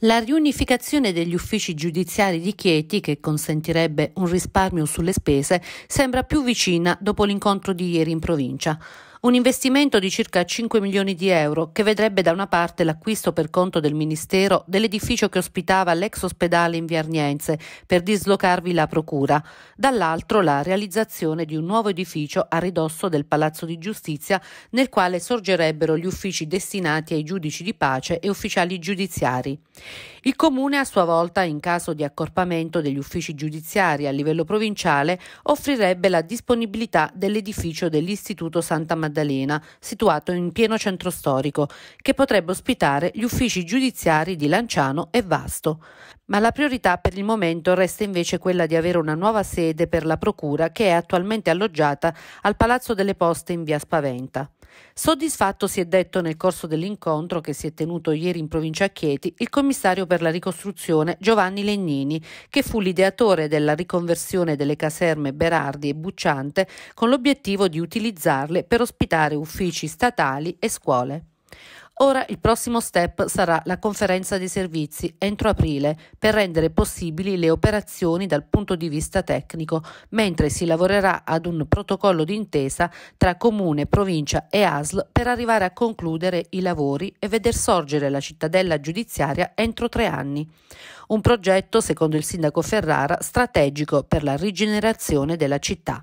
La riunificazione degli uffici giudiziari di Chieti, che consentirebbe un risparmio sulle spese, sembra più vicina dopo l'incontro di ieri in provincia. Un investimento di circa 5 milioni di euro che vedrebbe da una parte l'acquisto per conto del Ministero dell'edificio che ospitava l'ex ospedale in Viarniense per dislocarvi la procura, dall'altro la realizzazione di un nuovo edificio a ridosso del Palazzo di Giustizia nel quale sorgerebbero gli uffici destinati ai giudici di pace e ufficiali giudiziari. Il Comune a sua volta, in caso di accorpamento degli uffici giudiziari a livello provinciale, offrirebbe la disponibilità dell'edificio dell'Istituto Santa Maddalena Maddalena, situato in pieno centro storico, che potrebbe ospitare gli uffici giudiziari di Lanciano e Vasto. Ma la priorità per il momento resta invece quella di avere una nuova sede per la Procura che è attualmente alloggiata al Palazzo delle Poste in via Spaventa. Soddisfatto si è detto nel corso dell'incontro che si è tenuto ieri in provincia a Chieti il commissario per la ricostruzione Giovanni Legnini, che fu l'ideatore della riconversione delle caserme Berardi e Bucciante con l'obiettivo di utilizzarle per ospitare ospitare uffici statali e scuole. Ora il prossimo step sarà la conferenza dei servizi entro aprile per rendere possibili le operazioni dal punto di vista tecnico, mentre si lavorerà ad un protocollo d'intesa tra comune, provincia e ASL per arrivare a concludere i lavori e veder sorgere la cittadella giudiziaria entro tre anni. Un progetto, secondo il sindaco Ferrara, strategico per la rigenerazione della città.